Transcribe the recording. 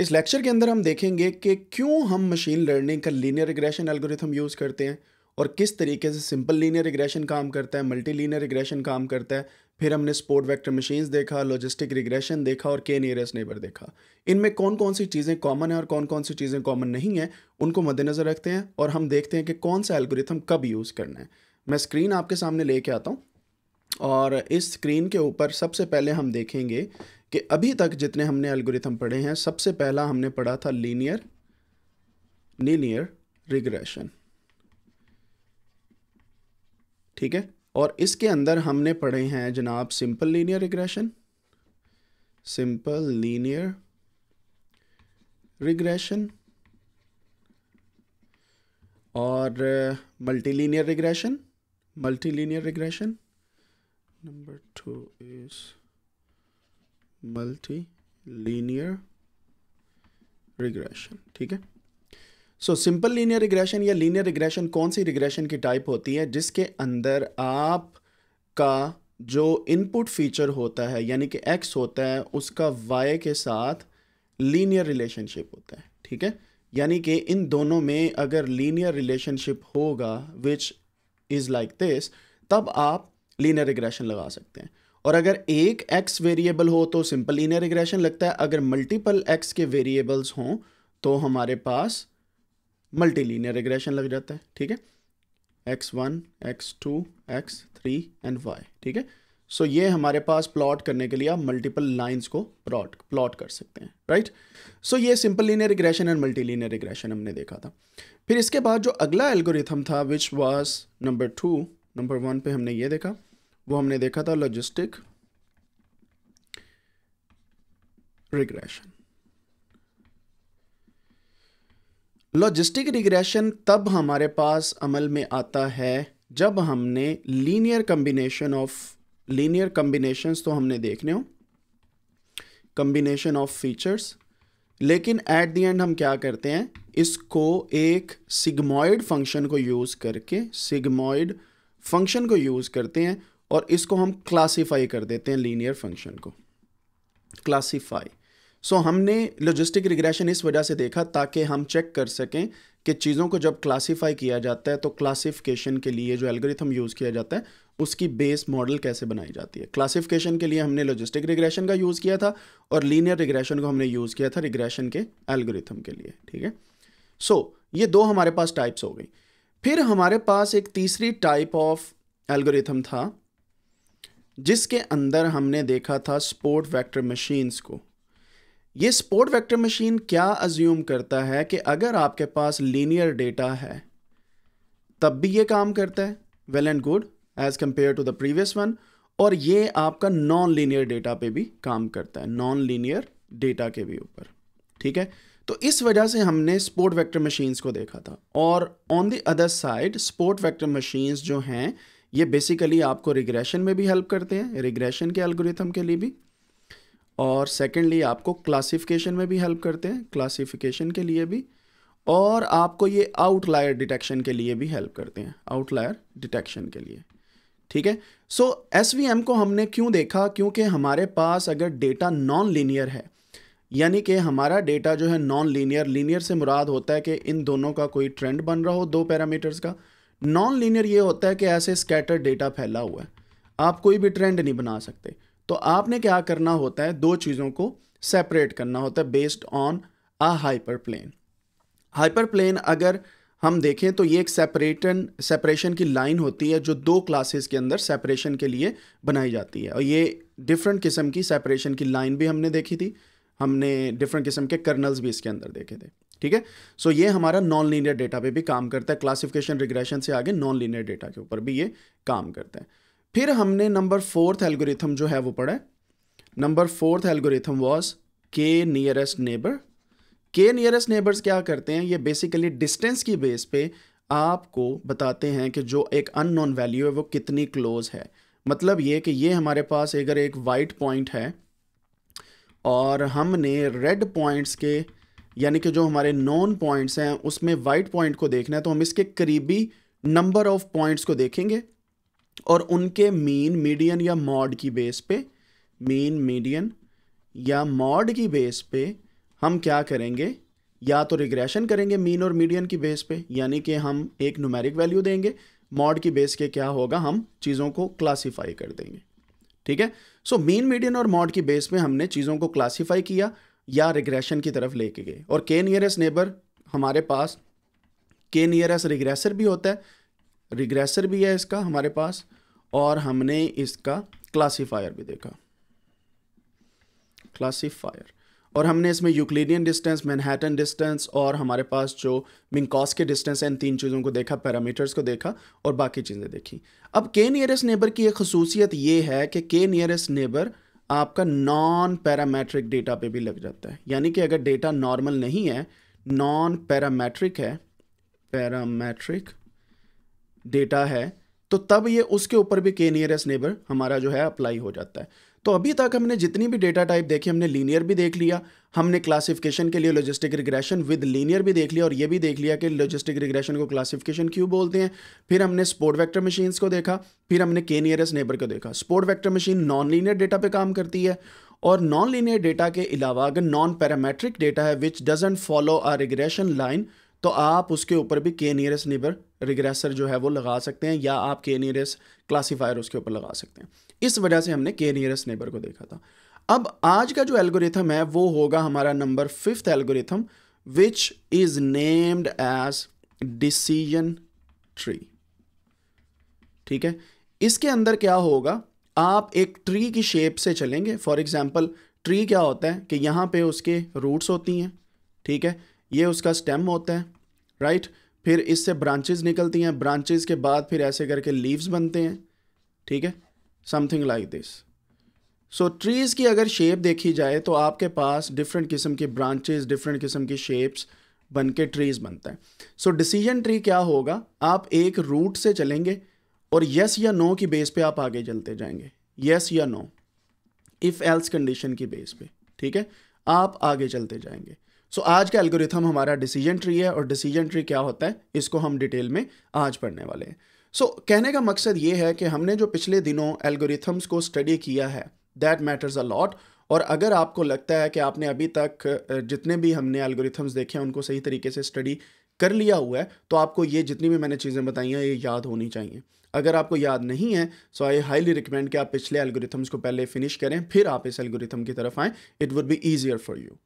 इस लेक्चर के अंदर हम देखेंगे कि क्यों हम मशीन लर्निंग का लीनियर रिग्रेशन एल्गोरिथम यूज़ करते हैं और किस तरीके से सिंपल लीनियर रिग्रेशन काम करता है मल्टी लीनियर रिग्रेशन काम करता है फिर हमने स्पोर्ट वेक्टर मशीन्स देखा लॉजिस्टिक रिग्रेशन देखा और के नियरेस्ट नेबर देखा इनमें कौन कौन सी चीज़ें कॉमन है और कौन कौन सी चीज़ें कॉमन नहीं है उनको मद्देनज़र रखते हैं और हम देखते हैं कि कौन सा एल्गोरिथम कब यूज़ करना है मैं स्क्रीन आपके सामने ले आता हूँ और इस स्क्रीन के ऊपर सबसे पहले हम देखेंगे कि अभी तक जितने हमने एल्गोरिथम पढ़े हैं सबसे पहला हमने पढ़ा था लीनियर लीनियर रिग्रेशन ठीक है और इसके अंदर हमने पढ़े हैं जनाब simple linear regression simple linear regression और multilinear regression multi linear regression number two is multilinear regression ठीक है सो सिंपल लीनियर रिग्रेशन या लीनियर रिग्रेशन कौन सी रिग्रेशन की टाइप होती है जिसके अंदर आप का जो इनपुट फीचर होता है यानी कि एक्स होता है उसका वाई के साथ लीनियर रिलेशनशिप होता है ठीक है यानी कि इन दोनों में अगर लीनियर रिलेशनशिप होगा विच इज़ लाइक दिस तब आप लीनियर रिग्रेशन लगा सकते हैं और अगर एक एक्स वेरिएबल हो तो सिंपल लीनियर रिग्रेशन लगता है अगर मल्टीपल एक्स के वेरिएबल्स हों तो हमारे पास मल्टी लीनियर रिग्रेशन लग जाता है ठीक है X one X two X three and Y ठीक है सो so, ये हमारे पास प्लॉट करने के लिए आप मल्टीपल लाइंस को प्लॉट प्लॉट कर सकते हैं राइट सो so, ये simple linear regression and multi linear regression हमने देखा था फिर इसके बाद जो अगला एल्गोरिथम था which was number two number one पे हमने ये देखा वो हमने देखा था लॉजिस्टिक रिग्रेशन लॉजिस्टिक रिग्रेशन तब हमारे पास अमल में आता है जब हमने linear combination of linear combination तो हमने देखने हो कंबिनेशन ऑफ फीचर्स लेकिन एट द एंड हम क्या करते हैं इसको एक सिग्मॉइड फंक्शन को यूज़ करके सिग्मॉइड फंक्शन को यूज़ करते हैं और इसको हम क्लासीफाई कर देते हैं लीनियर फंक्शन को क्लासीफाई सो so, हमने लॉजिस्टिक रिग्रेशन इस वजह से देखा ताकि हम चेक कर सकें कि चीज़ों को जब क्लासीफाई किया जाता है तो क्लासिफिकेशन के लिए जो एल्गोरिथम यूज़ किया जाता है उसकी बेस मॉडल कैसे बनाई जाती है क्लासिफिकेशन के लिए हमने लॉजिस्टिक रिग्रेशन का यूज़ किया था और लीनियर रिग्रेशन को हमने यूज़ किया था रिग्रेशन के एल्गोरिथम के लिए ठीक है सो ये दो हमारे पास टाइप्स हो गई फिर हमारे पास एक तीसरी टाइप ऑफ एल्गोरिथम था जिसके अंदर हमने देखा था स्पोर्ट वेक्टर मशीन्स को ये स्पोर्ट वेक्टर मशीन क्या अज्यूम करता है कि अगर आपके पास लीनियर डेटा है तब भी ये काम करता है well and good as compare to the previous one और ये आपका नॉन लीनियर डेटा पे भी काम करता है नॉन लीनियर डेटा के भी ऊपर ठीक है तो इस वजह से हमने स्पोर्ट वेक्टर मशीन्स को देखा था और on the other side support vector machines जो हैं ये बेसिकली आपको रिग्रेशन में भी हेल्प करते हैं रिग्रेशन के एल्गोरिथम के लिए भी और सेकेंडली आपको क्लासिफिकेशन में भी हेल्प करते हैं क्लासिफिकेशन के लिए भी और आपको ये आउटलायर डिटेक्शन के लिए भी हेल्प करते हैं आउटलायर डिटेक्शन के लिए ठीक है सो एस को हमने क्यों देखा क्योंकि हमारे पास अगर डेटा नॉन लीनियर है यानी कि हमारा डेटा जो है नॉन लीनियर लीनियर से मुराद होता है कि इन दोनों का कोई ट्रेंड बन रहा हो दो पैरामीटर्स का नॉन लीनियर ये होता है कि ऐसे स्कैटर डेटा फैला हुआ है आप कोई भी ट्रेंड नहीं बना सकते तो आपने क्या करना होता है दो चीज़ों को सेपरेट करना होता है based on a hyperplane hyperplane अगर हम देखें तो ये एक सेपरेटन सेपरेशन की लाइन होती है जो दो क्लासेस के अंदर सेपरेशन के लिए बनाई जाती है और ये डिफरेंट किस्म की सेपरेशन की लाइन भी हमने देखी थी हमने डिफरेंट किस्म के कर्नल्स भी इसके अंदर देखे थे ठीक है सो ये हमारा नॉन लीनियर डेटा पे भी काम करता है क्लासिफिकेशन रिग्रेशन से आगे नॉन लीनियर डेटा के ऊपर भी ये काम करता है फिर हमने नंबर फोर्थ एल्गोरिथम जो है वो पढ़ा है number fourth algorithm was K nearest neighbour K nearest neighbours क्या करते हैं ये बेसिकली डिस्टेंस की बेस पे आपको बताते हैं कि जो एक अननोन वैल्यू है वो कितनी क्लोज है मतलब ये कि ये हमारे पास अगर एक वाइट पॉइंट है और हमने रेड पॉइंट्स के यानी कि जो हमारे नॉन पॉइंट्स हैं उसमें वाइट पॉइंट को देखना है तो हम इसके करीबी नंबर ऑफ पॉइंट्स को देखेंगे और उनके मीन मीडियन या मॉड की बेस पे मीन मीडियन या मॉड की बेस पे हम क्या करेंगे या तो रिग्रेशन करेंगे मीन और मीडियन की बेस पे यानी कि हम एक नुमेरिक वैल्यू देंगे मॉड की बेस के क्या होगा हम चीज़ों को क्लासीफाई कर देंगे ठीक है सो मीन मीडियन और मॉड की बेस पे हमने चीज़ों को क्लासीफाई किया या रिग्रेशन की तरफ लेके गए और के नियरेस्ट नेबर हमारे पास के नियरेस्ट रिग्रेसर भी होता है रिग्रेसर भी है इसका हमारे पास और हमने इसका क्लासीफायर भी देखा क्लासीफायर और हमने इसमें यूक्लिडियन डिस्टेंस मैनहैटन डिस्टेंस और हमारे पास जो मिंकॉस के डिस्टेंस हैं इन तीन चीज़ों को देखा पैरामीटर्स को देखा और बाकी चीज़ें देखी अब के नियरेस्ट नेबर की एक खसूसियत ये है कि के नियरेस्ट नेबर आपका नॉन पैरामेट्रिक डेटा पे भी लग जाता है यानी कि अगर डेटा नॉर्मल नहीं है नॉन पैरामेट्रिक है पैरामेट्रिक डेटा है तो तब ये उसके ऊपर भी के नियरेस्ट नेबर हमारा जो है अप्लाई हो जाता है तो अभी तक हमने जितनी भी डेटा टाइप देखी हमने लीनियर भी देख लिया हमने क्लासिफिकेशन के लिए लॉजिस्टिक रिग्रेशन विद लीनियर भी देख लिया और ये भी देख लिया कि लॉजिस्टिक रिग्रेशन को क्लासिफिकेशन क्यों बोलते हैं फिर हमने स्पोर्ट वेक्टर मशीन्स को देखा फिर हमने के नियरेस्ट नेबर को देखा support vector machine non linear data पर काम करती है और नॉन लीनियर डेटा के अलावा अगर नॉन पैरामेट्रिक डेटा है which doesn't follow a regression line तो आप उसके ऊपर भी के नियरेस्ट नेबर रिग्रेसर जो है वो लगा सकते हैं या आप के नियरेस्ट क्लासीफायर उसके ऊपर लगा सकते हैं इस वजह से हमने के नियरेस्ट नेबर को देखा था अब आज का जो एल्गोरिथम है वो होगा हमारा number fifth algorithm which is named as decision tree ठीक है इसके अंदर क्या होगा आप एक ट्री की शेप से चलेंगे फॉर एग्जाम्पल ट्री क्या होता है कि यहाँ पे उसके रूट्स होती हैं ठीक है ये उसका स्टेम होता है राइट right? फिर इससे ब्रांचेज निकलती हैं ब्रांचेज के बाद फिर ऐसे करके लीव्स बनते हैं ठीक है something like this so trees की अगर शेप देखी जाए तो आपके पास डिफरेंट किस्म की ब्रांचेज डिफरेंट किस्म की शेप्स बन के ट्रीज़ बनता है सो डिसीजन ट्री क्या होगा आप एक रूट से चलेंगे और यस या नो की बेस पे आप आगे चलते जाएंगे यस या नो इफ़ एल्स कंडीशन की बेस पे ठीक है आप आगे चलते जाएंगे सो so, आज का एल्गोरिथम हमारा डिसीजन ट्री है और डिसीजन ट्री क्या होता है इसको हम डिटेल में आज पढ़ने वाले हैं सो so, कहने का मकसद ये है कि हमने जो पिछले दिनों एल्गोरिथम्स को स्टडी किया है दैट मैटर्स अ लॉट और अगर आपको लगता है कि आपने अभी तक जितने भी हमने एल्गोरिथम्स देखे हैं उनको सही तरीके से स्टडी कर लिया हुआ है तो आपको ये जितनी भी मैंने चीज़ें बताई हैं ये याद होनी चाहिए अगर आपको याद नहीं है सो आई हाईली रिकमेंड कि आप पिछले एल्गोरिथम्स को पहले फिनिश करें फिर आप इस एल्गोरिथम की तरफ आएँ it would be easier for you